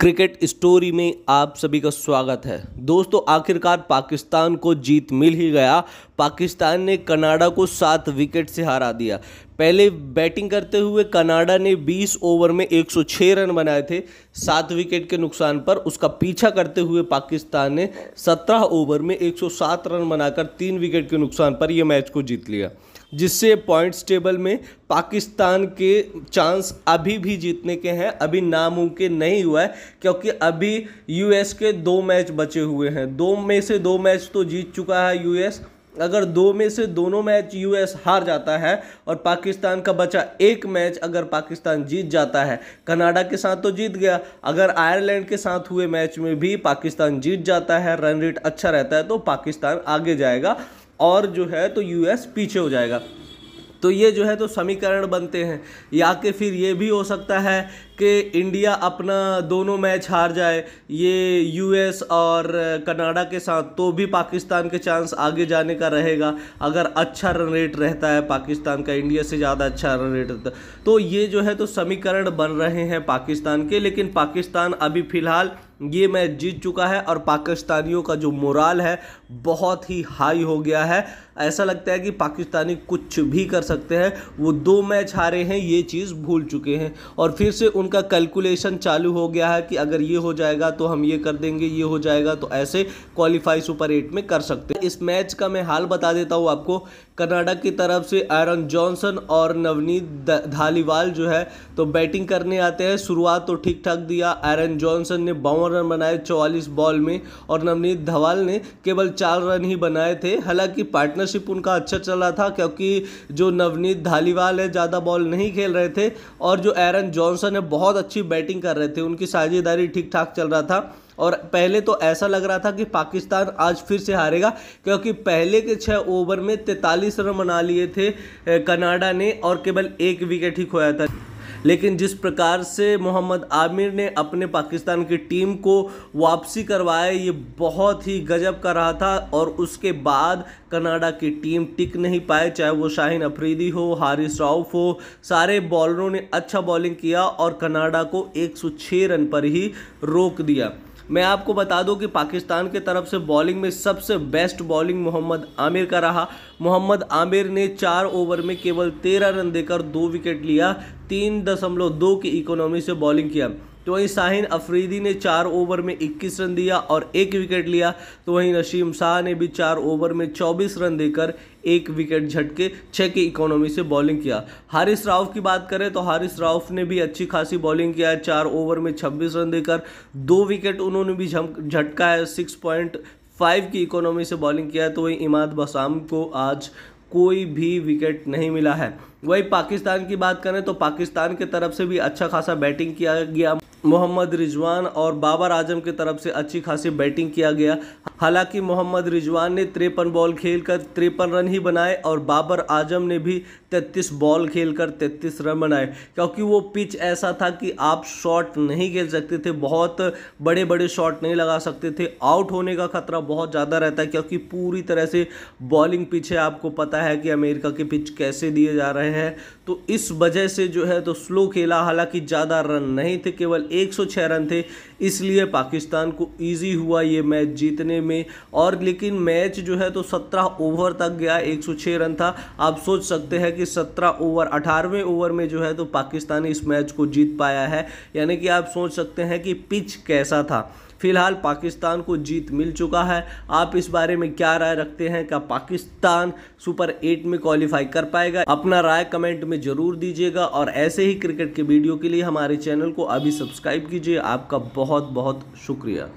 cricket story में आप सभी का स्वागत है दोस्तों आखिरकार पाकिस्तान को जीत मिल ही गया पाकिस्तान ने कनाडा को सात विकेट से हरा दिया पहले बैटिंग करते हुए कनाडा ने 20 ओवर में 106 रन बनाए थे सात विकेट के नुकसान पर उसका पीछा करते हुए पाकिस्तान ने 17 ओवर में 107 रन बनाकर तीन विकेट के नुकसान पर यह मैच को जीत लिया जिससे पॉइंट्स टेबल में पाकिस्तान के चांस अभी भी जीतने के हैं अभी नामुमकिन नहीं हुआ है क्योंकि अभी यूएस के दो मैच बचे हुए हैं दो में से दो मैच तो जीत चुका है यूएस अगर दो में से दोनों मैच यूएस हार जाता है और पाकिस्तान का बचा एक मैच अगर पाकिस्तान जीत जाता है कनाडा के साथ तो जीत गया अगर आयरलैंड के साथ हुए मैच में भी पाकिस्तान जीत जाता है रन रेट अच्छा रहता है तो पाकिस्तान आगे जाएगा और जो है तो यूएस पीछे हो जाएगा तो ये जो है तो समीकरण बनते हैं या कि फिर ये भी हो सकता है कि इंडिया अपना दोनों मैच हार जाए ये यूएस और कनाडा के साथ तो भी पाकिस्तान के चांस आगे जाने का रहेगा अगर अच्छा रन रेट रहता है पाकिस्तान का इंडिया से ज़्यादा अच्छा रन रेट रहता तो ये जो है तो समीकरण बन रहे हैं पाकिस्तान के लेकिन पाकिस्तान अभी फ़िलहाल ये मैच जीत चुका है और पाकिस्तानियों का जो मोराल है बहुत ही हाई हो गया है ऐसा लगता है कि पाकिस्तानी कुछ भी कर सकते हैं वो दो मैच हारे हैं ये चीज़ भूल चुके हैं और फिर से उनका कैलकुलेशन चालू हो गया है कि अगर ये हो जाएगा तो हम ये कर देंगे ये हो जाएगा तो ऐसे क्वालिफाई सुपर एट में कर सकते हैं इस मैच का मैं हाल बता देता हूँ आपको कनाडा की तरफ से एरन जॉनसन और नवनीत धालीवाल जो है तो बैटिंग करने आते हैं शुरुआत तो ठीक ठाक दिया एरन जॉनसन ने बावन रन बनाए चौवालीस बॉल में और नवनीत धवाल ने केवल चार रन ही बनाए थे हालांकि पार्टनरशिप उनका अच्छा चला था क्योंकि जो नवनीत धालीवाल है ज़्यादा बॉल नहीं खेल रहे थे और जो एरन जॉनसन है बहुत अच्छी बैटिंग कर रहे थे उनकी साझेदारी ठीक ठाक चल रहा था और पहले तो ऐसा लग रहा था कि पाकिस्तान आज फिर से हारेगा क्योंकि पहले के छः ओवर में तैंतालीस रन बना लिए थे कनाडा ने और केवल एक विकेट ही खोया था लेकिन जिस प्रकार से मोहम्मद आमिर ने अपने पाकिस्तान की टीम को वापसी करवाया ये बहुत ही गजब का रहा था और उसके बाद कनाडा की टीम टिक नहीं पाए चाहे वो शाहिन अफरीदी हो हारिस राउफ हो सारे बॉलरों ने अच्छा बॉलिंग किया और कनाडा को 106 रन पर ही रोक दिया मैं आपको बता दूं कि पाकिस्तान के तरफ से बॉलिंग में सबसे बेस्ट बॉलिंग मोहम्मद आमिर का रहा मोहम्मद आमिर ने चार ओवर में केवल तेरह रन देकर दो विकेट लिया तीन दशमलव दो की इकोनॉमी से बॉलिंग किया तो वहीं शाहिन अफरीदी ने चार ओवर में 21 रन दिया और एक विकेट लिया तो वहीं नशीम शाह ने भी चार ओवर में 24 रन देकर एक विकेट झटके छः की इकोनॉमी से बॉलिंग किया हारिस राउफ की बात करें तो हारिस राउफ ने भी अच्छी खासी बॉलिंग किया है चार ओवर में 26 रन देकर दो विकेट उन्होंने भी झटका है सिक्स पॉइंट फाइव की इकोनॉमी से बॉलिंग किया है तो वहीं इमाद बसाम को आज कोई भी विकेट नहीं मिला है वही पाकिस्तान की बात करें तो पाकिस्तान के तरफ से भी अच्छा खासा बैटिंग किया गया मोहम्मद रिजवान और बाबर आजम की तरफ से अच्छी खासी बैटिंग किया गया हालांकि मोहम्मद रिजवान ने तिरपन बॉल खेलकर तिरपन रन ही बनाए और बाबर आजम ने भी तैतीस बॉल खेलकर तैतीस रन बनाए क्योंकि वो पिच ऐसा था कि आप शॉट नहीं खेल सकते थे बहुत बड़े बड़े शॉट नहीं लगा सकते थे आउट होने का खतरा बहुत ज़्यादा रहता है क्योंकि पूरी तरह से बॉलिंग पिच है आपको पता है कि अमेरिका के पिच कैसे दिए जा रहे हैं तो इस वजह से जो है तो स्लो खेला हालांकि ज़्यादा रन नहीं थे केवल एक रन थे इसलिए पाकिस्तान को ईजी हुआ ये मैच जीतने में और लेकिन मैच जो है तो सत्रह ओवर तक गया एक रन था आप सोच सकते हैं कि सत्रह ओवर अठारहवें ओवर में जो है तो पाकिस्तान इस मैच को जीत पाया है यानी कि आप सोच सकते हैं कि पिच कैसा था फिलहाल पाकिस्तान को जीत मिल चुका है आप इस बारे में क्या राय रखते हैं क्या पाकिस्तान सुपर एट में क्वालिफाई कर पाएगा अपना राय कमेंट में ज़रूर दीजिएगा और ऐसे ही क्रिकेट के वीडियो के लिए हमारे चैनल को अभी सब्सक्राइब कीजिए आपका बहुत बहुत शुक्रिया